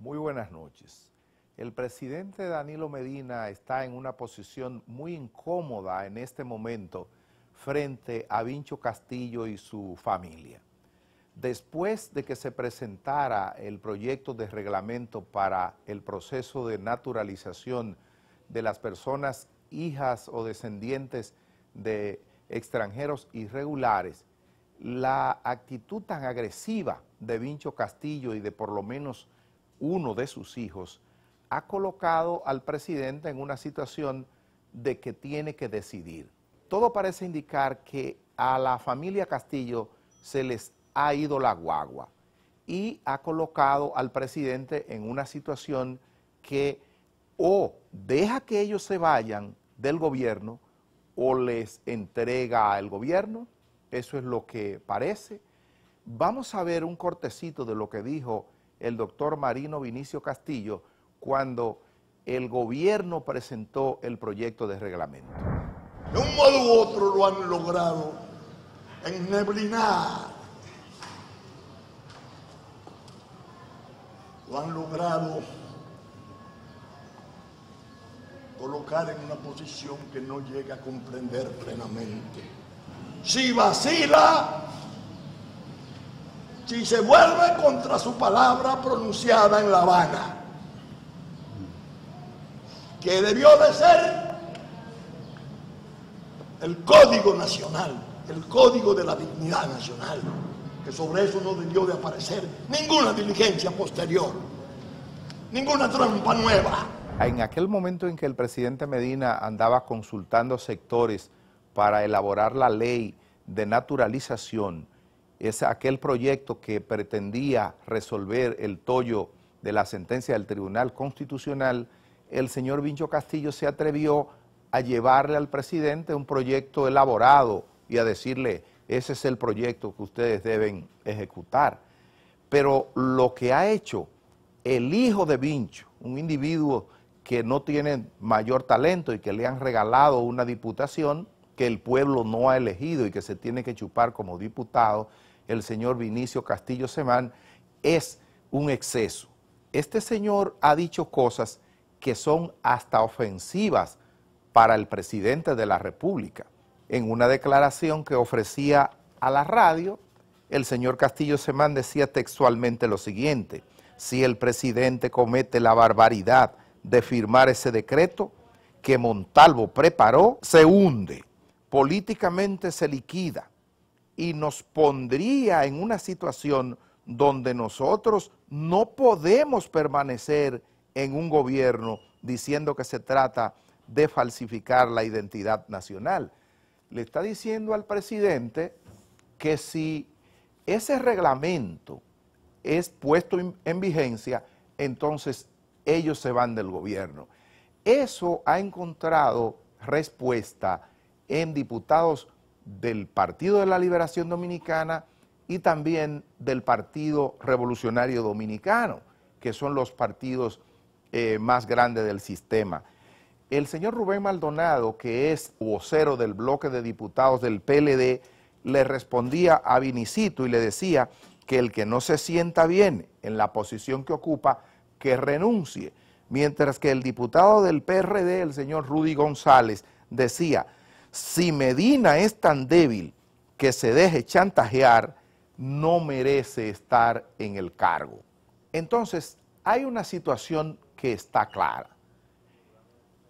Muy buenas noches. El presidente Danilo Medina está en una posición muy incómoda en este momento frente a Vincho Castillo y su familia. Después de que se presentara el proyecto de reglamento para el proceso de naturalización de las personas hijas o descendientes de extranjeros irregulares, la actitud tan agresiva de Vincho Castillo y de por lo menos uno de sus hijos, ha colocado al presidente en una situación de que tiene que decidir. Todo parece indicar que a la familia Castillo se les ha ido la guagua y ha colocado al presidente en una situación que o deja que ellos se vayan del gobierno o les entrega al gobierno. Eso es lo que parece. Vamos a ver un cortecito de lo que dijo el doctor Marino Vinicio Castillo cuando el gobierno presentó el proyecto de reglamento. De un modo u otro lo han logrado enneblinar, lo han logrado colocar en una posición que no llega a comprender plenamente. Si vacila, si se vuelve contra su palabra pronunciada en La Habana, que debió de ser el Código Nacional, el Código de la Dignidad Nacional, que sobre eso no debió de aparecer ninguna diligencia posterior, ninguna trampa nueva. En aquel momento en que el presidente Medina andaba consultando sectores para elaborar la ley de naturalización, es aquel proyecto que pretendía resolver el tollo de la sentencia del Tribunal Constitucional, el señor Vincho Castillo se atrevió a llevarle al presidente un proyecto elaborado y a decirle, ese es el proyecto que ustedes deben ejecutar. Pero lo que ha hecho el hijo de Vincho, un individuo que no tiene mayor talento y que le han regalado una diputación, que el pueblo no ha elegido y que se tiene que chupar como diputado, el señor Vinicio Castillo Semán, es un exceso. Este señor ha dicho cosas que son hasta ofensivas para el presidente de la República. En una declaración que ofrecía a la radio, el señor Castillo Semán decía textualmente lo siguiente, si el presidente comete la barbaridad de firmar ese decreto que Montalvo preparó, se hunde políticamente se liquida y nos pondría en una situación donde nosotros no podemos permanecer en un gobierno diciendo que se trata de falsificar la identidad nacional. Le está diciendo al presidente que si ese reglamento es puesto en vigencia, entonces ellos se van del gobierno. Eso ha encontrado respuesta en diputados del Partido de la Liberación Dominicana y también del Partido Revolucionario Dominicano, que son los partidos eh, más grandes del sistema. El señor Rubén Maldonado, que es vocero del bloque de diputados del PLD, le respondía a Vinicito y le decía que el que no se sienta bien en la posición que ocupa, que renuncie. Mientras que el diputado del PRD, el señor Rudy González, decía si Medina es tan débil que se deje chantajear, no merece estar en el cargo. Entonces, hay una situación que está clara.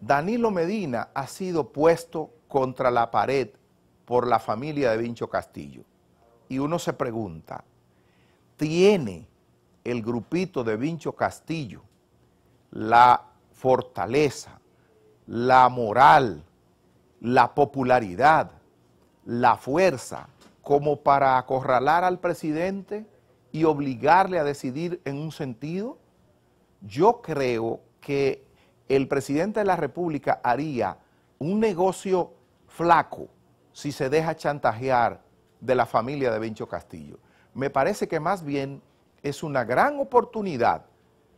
Danilo Medina ha sido puesto contra la pared por la familia de Vincho Castillo. Y uno se pregunta, ¿tiene el grupito de Vincho Castillo la fortaleza, la moral, la popularidad, la fuerza, como para acorralar al presidente y obligarle a decidir en un sentido? Yo creo que el presidente de la República haría un negocio flaco si se deja chantajear de la familia de Vincho Castillo. Me parece que más bien es una gran oportunidad,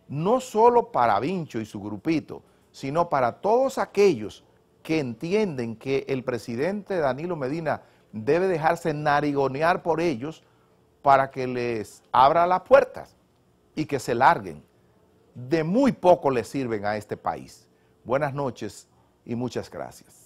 no solo para Vincho y su grupito, sino para todos aquellos que entienden que el presidente Danilo Medina debe dejarse narigonear por ellos para que les abra las puertas y que se larguen. De muy poco le sirven a este país. Buenas noches y muchas gracias.